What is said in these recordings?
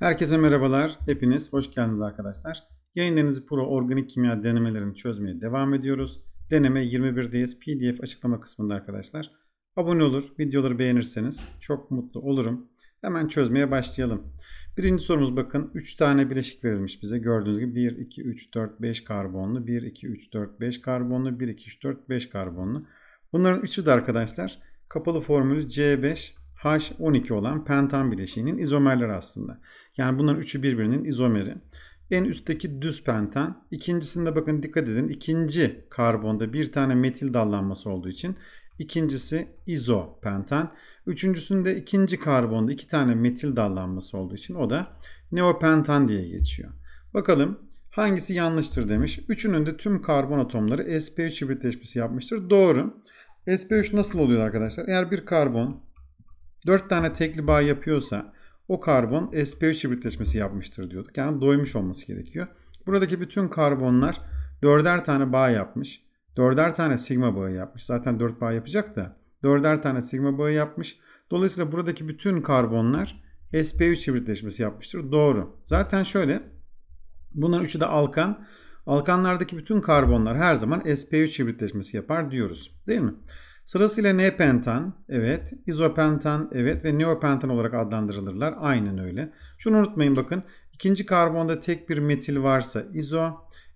Herkese merhabalar. Hepiniz hoş geldiniz arkadaşlar. Yayınlarınızı Pro organik kimya denemelerini çözmeye devam ediyoruz. Deneme 21'deyiz. PDF açıklama kısmında arkadaşlar. Abone olur, videoları beğenirseniz çok mutlu olurum. Hemen çözmeye başlayalım. Birinci sorumuz bakın 3 tane bileşik verilmiş bize. Gördüğünüz gibi 1, 2, 3, 4, 5 karbonlu, 1, 2, 3, 4, 5 karbonlu, 1, 2, 3, 4, 5 karbonlu. Bunların üçü de arkadaşlar kapalı formülü C5H12 olan pentan bileşiğinin izomerleri aslında. Yani bunların üçü birbirinin izomeri. En üstteki düz penten. İkincisinde bakın dikkat edin. ikinci karbonda bir tane metil dallanması olduğu için ikincisi izopenten. Üçüncüsünde ikinci karbonda iki tane metil dallanması olduğu için o da neopentan diye geçiyor. Bakalım Hangisi yanlıştır demiş. Üçünün de tüm karbon atomları sp3 hibritleşmesi yapmıştır. Doğru. sp3 nasıl oluyor arkadaşlar? Eğer bir karbon 4 tane tekli bağ yapıyorsa o karbon sp3 hibritleşmesi yapmıştır diyorduk. Yani doymuş olması gerekiyor. Buradaki bütün karbonlar dörder tane bağ yapmış. Dörder tane sigma bağı yapmış. Zaten dört bağ yapacak da dörder tane sigma bağı yapmış. Dolayısıyla buradaki bütün karbonlar sp3 hibritleşmesi yapmıştır. Doğru. Zaten şöyle bunların üçü de alkan. Alkanlardaki bütün karbonlar her zaman sp3 hibritleşmesi yapar diyoruz. Değil mi? Sırasıyla N-pentan, evet, izopentan, evet ve neopentan olarak adlandırılırlar. Aynen öyle. Şunu unutmayın bakın. ikinci karbonda tek bir metil varsa izo,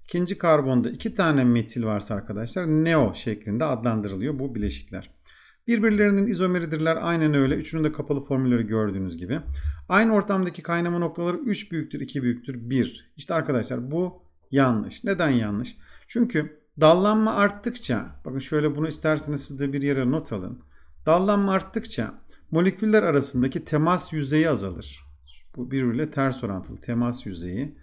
ikinci karbonda iki tane metil varsa arkadaşlar neo şeklinde adlandırılıyor bu bileşikler. Birbirlerinin izomeridirler aynen öyle. Üçünün de kapalı formülleri gördüğünüz gibi. Aynı ortamdaki kaynama noktaları 3 büyüktür, 2 büyüktür, 1. İşte arkadaşlar bu yanlış. Neden yanlış? Çünkü Dallanma arttıkça, bakın şöyle bunu isterseniz siz de bir yere not alın. Dallanma arttıkça moleküller arasındaki temas yüzeyi azalır. Bu birbiriyle ters orantılı temas yüzeyi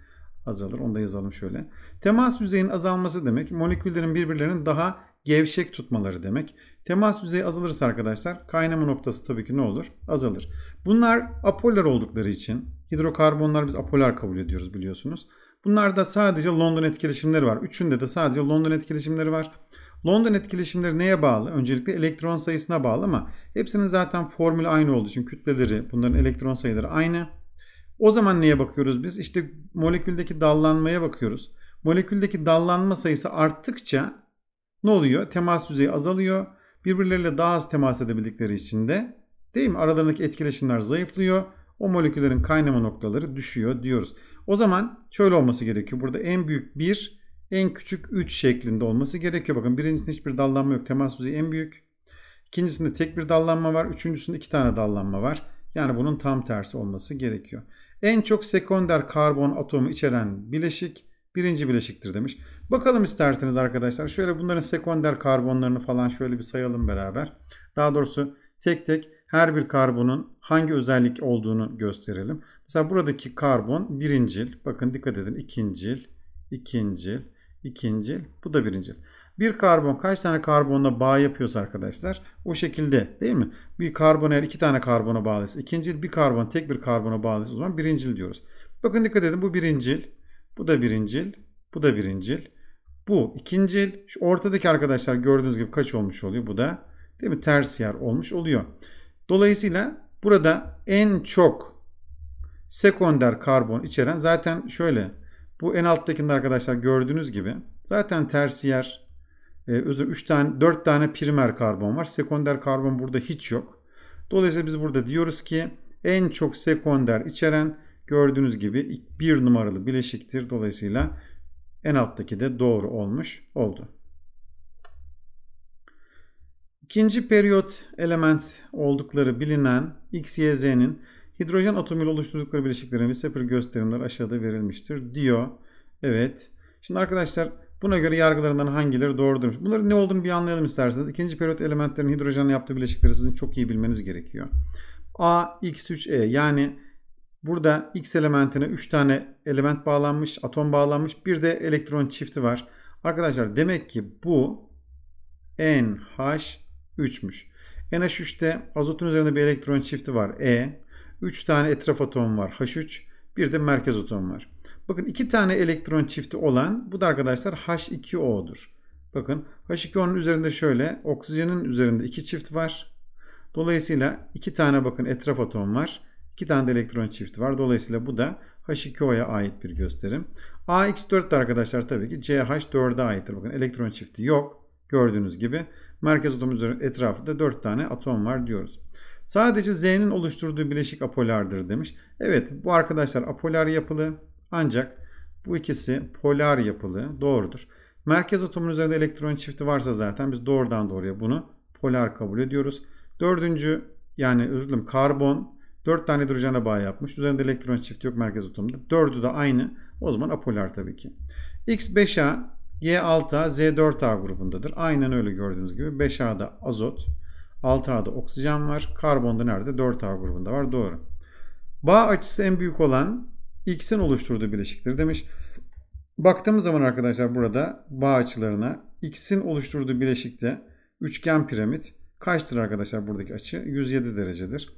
azalır. Onu da yazalım şöyle. Temas yüzeyin azalması demek moleküllerin birbirlerinin daha gevşek tutmaları demek. Temas yüzeyi azalırsa arkadaşlar kaynama noktası tabii ki ne olur? Azalır. Bunlar apolar oldukları için hidrokarbonlar biz apolar kabul ediyoruz biliyorsunuz. Bunlarda sadece London etkileşimleri var. Üçünde de sadece London etkileşimleri var. London etkileşimleri neye bağlı? Öncelikle elektron sayısına bağlı ama hepsinin zaten formülü aynı olduğu için kütleleri, bunların elektron sayıları aynı. O zaman neye bakıyoruz biz? İşte moleküldeki dallanmaya bakıyoruz. Moleküldeki dallanma sayısı arttıkça ne oluyor? Temas düzeyi azalıyor. Birbirleriyle daha az temas edebildikleri için de değil mi? Aralarındaki etkileşimler zayıflıyor o moleküllerin kaynama noktaları düşüyor diyoruz. O zaman şöyle olması gerekiyor. Burada en büyük 1, en küçük 3 şeklinde olması gerekiyor. Bakın birincisinde hiçbir dallanma yok. Temas yüzeyi en büyük. İkincisinde tek bir dallanma var. Üçüncüsünde iki tane dallanma var. Yani bunun tam tersi olması gerekiyor. En çok sekonder karbon atomu içeren bileşik birinci bileşiktir demiş. Bakalım isterseniz arkadaşlar şöyle bunların sekonder karbonlarını falan şöyle bir sayalım beraber. Daha doğrusu tek tek her bir karbonun hangi özellik olduğunu gösterelim. Mesela buradaki karbon birincil. Bakın dikkat edin ikincil, ikincil, ikincil. Bu da birincil. Bir karbon kaç tane karbonla bağ yapıyorsa arkadaşlar o şekilde değil mi? Bir karbon eğer iki tane karbona bağlıysa ikincil bir karbon tek bir karbona bağlıysa o zaman birincil diyoruz. Bakın dikkat edin bu birincil, bu da birincil, bu da birincil. Bu ikincil. Şu ortadaki arkadaşlar gördüğünüz gibi kaç olmuş oluyor? Bu da değil mi? Ters yer olmuş oluyor. Dolayısıyla burada en çok sekonder karbon içeren zaten şöyle bu en alttakinde arkadaşlar gördüğünüz gibi zaten tersiyer e, özür 3 tane 4 tane primer karbon var. Sekonder karbon burada hiç yok. Dolayısıyla biz burada diyoruz ki en çok sekonder içeren gördüğünüz gibi bir numaralı bileşiktir. Dolayısıyla en alttaki de doğru olmuş oldu. İkinci periyot element oldukları bilinen X, Y, Z'nin hidrojen atomuyla oluşturdukları bileşiklerin Weissepper gösterimleri aşağıda verilmiştir diyor. Evet. Şimdi arkadaşlar buna göre yargılarından hangileri doğrudur? Bunların ne olduğunu bir anlayalım isterseniz. İkinci periyot elementlerin hidrojen yaptığı bileşikleri sizin çok iyi bilmeniz gerekiyor. A, X3E yani burada X elementine 3 tane element bağlanmış, atom bağlanmış. Bir de elektron çifti var. Arkadaşlar demek ki bu NH 3'müş. NH3'te azotun üzerinde bir elektron çifti var E. 3 tane etraf atom var H3. Bir de merkez atom var. Bakın 2 tane elektron çifti olan bu da arkadaşlar H2O'dur. Bakın H2O'nun üzerinde şöyle oksijenin üzerinde 2 çift var. Dolayısıyla 2 tane bakın etraf atom var. 2 tane de elektron çifti var. Dolayısıyla bu da H2O'ya ait bir gösterim. AX4 de arkadaşlar tabii ki CH4'e aittir. Bakın elektron çifti yok. Gördüğünüz gibi Merkez atom etrafında 4 tane atom var diyoruz. Sadece Z'nin oluşturduğu bileşik apolardır demiş. Evet bu arkadaşlar apolar yapılı ancak bu ikisi polar yapılı doğrudur. Merkez atomun üzerinde elektron çifti varsa zaten biz doğrudan doğruya bunu polar kabul ediyoruz. Dördüncü yani özür dilerim karbon 4 tane hidrojene bağ yapmış. Üzerinde elektron çifti yok merkez atomunda. Dördü de aynı. O zaman apolar tabii ki. X5A Y6A, Z4A grubundadır. Aynen öyle gördüğünüz gibi 5A'da azot, 6A'da oksijen var. Karbonda nerede? 4A grubunda var. Doğru. Bağ açısı en büyük olan X'in oluşturduğu bileşiktir demiş. Baktığımız zaman arkadaşlar burada bağ açılarına X'in oluşturduğu bileşikte üçgen piramit kaçtır arkadaşlar buradaki açı? 107 derecedir.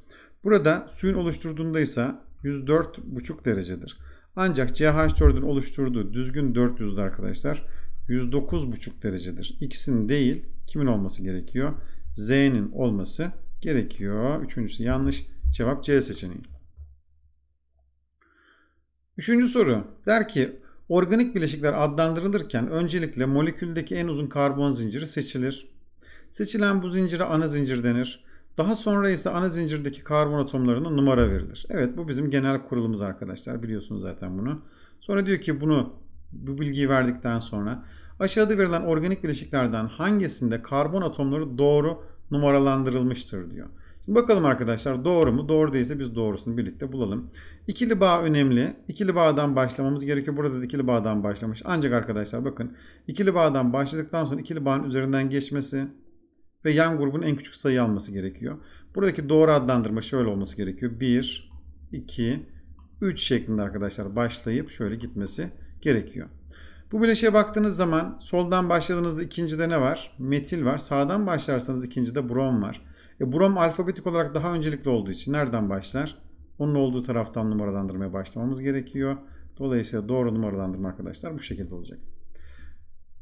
Burada suyun oluşturduğunda ise 104,5 derecedir. Ancak CH4'ün oluşturduğu düzgün 400'dü arkadaşlar. 109,5 derecedir. X'in değil kimin olması gerekiyor? Z'nin olması gerekiyor. Üçüncüsü yanlış. Cevap C seçeneği. Üçüncü soru. Der ki organik bileşikler adlandırılırken öncelikle moleküldeki en uzun karbon zinciri seçilir. Seçilen bu zincire ana zincir denir. Daha sonra ise ana zincirdeki karbon atomlarına numara verilir. Evet bu bizim genel kurulumuz arkadaşlar. Biliyorsunuz zaten bunu. Sonra diyor ki bunu bu bilgiyi verdikten sonra aşağıda verilen organik bileşiklerden hangisinde karbon atomları doğru numaralandırılmıştır diyor. Şimdi bakalım arkadaşlar doğru mu? Doğru değilse biz doğrusunu birlikte bulalım. İkili bağ önemli. İkili bağdan başlamamız gerekiyor. Burada da ikili bağdan başlamış. Ancak arkadaşlar bakın ikili bağdan başladıktan sonra ikili bağın üzerinden geçmesi ve yan grubun en küçük sayı alması gerekiyor. Buradaki doğru adlandırma şöyle olması gerekiyor. 1, 2, 3 şeklinde arkadaşlar başlayıp şöyle gitmesi gerekiyor. Bu bileşiğe baktığınız zaman soldan başladığınızda ikincide ne var? Metil var. Sağdan başlarsanız ikincide brom var. E, brom alfabetik olarak daha öncelikli olduğu için nereden başlar? Onun olduğu taraftan numaralandırmaya başlamamız gerekiyor. Dolayısıyla doğru numaralandırma arkadaşlar bu şekilde olacak.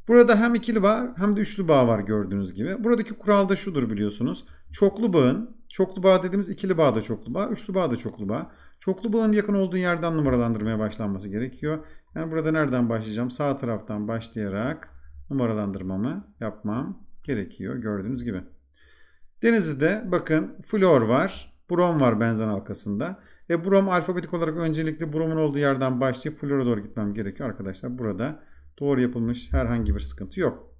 Burada hem ikili bağ hem de üçlü bağ var gördüğünüz gibi. Buradaki kural da şudur biliyorsunuz. Çoklu bağın Çoklu bağ dediğimiz ikili bağ da çoklu bağ, üçlü bağ da çoklu bağ. Çoklu bağın yakın olduğu yerden numaralandırmaya başlanması gerekiyor. Yani burada nereden başlayacağım? Sağ taraftan başlayarak numaralandırmamı yapmam gerekiyor gördüğünüz gibi. Denizli'de bakın flor var, brom var benzen halkasında. E brom alfabetik olarak öncelikle bromun olduğu yerden başlayıp flora doğru gitmem gerekiyor arkadaşlar. Burada doğru yapılmış herhangi bir sıkıntı yok.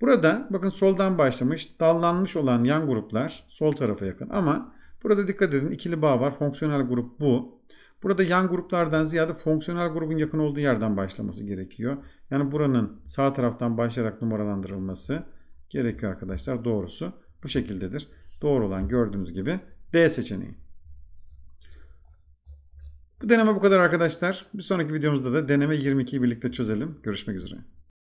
Burada bakın soldan başlamış dallanmış olan yan gruplar sol tarafa yakın ama burada dikkat edin ikili bağ var. Fonksiyonel grup bu. Burada yan gruplardan ziyade fonksiyonel grubun yakın olduğu yerden başlaması gerekiyor. Yani buranın sağ taraftan başlayarak numaralandırılması gerekiyor arkadaşlar. Doğrusu bu şekildedir. Doğru olan gördüğünüz gibi D seçeneği. Bu deneme bu kadar arkadaşlar. Bir sonraki videomuzda da deneme 22'yi birlikte çözelim. Görüşmek üzere.